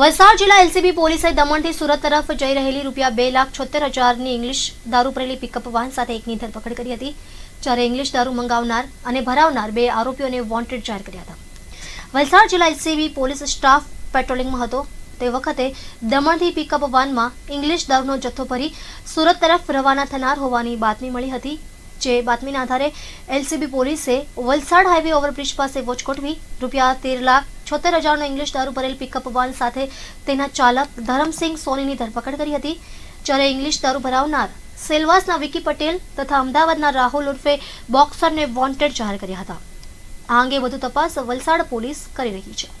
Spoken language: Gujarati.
વલસાડ જિલ્લા એલસીબી પોલીસે દમણથી સુરત તરફ જઈ રહેલી રૂપિયા બે લાખ છોતેર હજારની ઇંગ્લિશ દારૂ ભરેલી પિકઅપ વાહન સાથે એકની ધરપકડ કરી હતી જ્યારે ઇંગ્લિશ દારૂ મંગાવનાર અને ભરાવનાર બે આરોપીઓને વોન્ટેડ જાહેર કર્યા હતા વલસાડ જિલ્લા એલસીબી પોલીસ સ્ટાફ પેટ્રોલિંગમાં હતો તે વખતે દમણથી પિકઅપ વાનમાં ઇંગ્લિશ દારૂનો જથ્થો ભરી સુરત તરફ રવાના થનાર હોવાની બાતમી મળી હતી જે બાતમીના આધારે એલસીબી પોલીસે વલસાડ હાઈવે ઓવરબ્રિજ પાસે વોચ ગોઠવી રૂપિયા તેર લાખ છોતેર હજારનો ઇંગ્લિશ દારૂ ભરેલ પિકઅપ વાન સાથે તેના ચાલક ધરમસિંહ સોનીની ધરપકડ કરી હતી જ્યારે ઇંગ્લિશ દારૂ ભરાવનાર સેલવાસના વિકી પટેલ તથા અમદાવાદના રાહુલ ઉર્ફે બોક્સરને વોન્ટેડ જાહેર કર્યા હતા આ અંગે વધુ તપાસ વલસાડ પોલીસ કરી રહી છે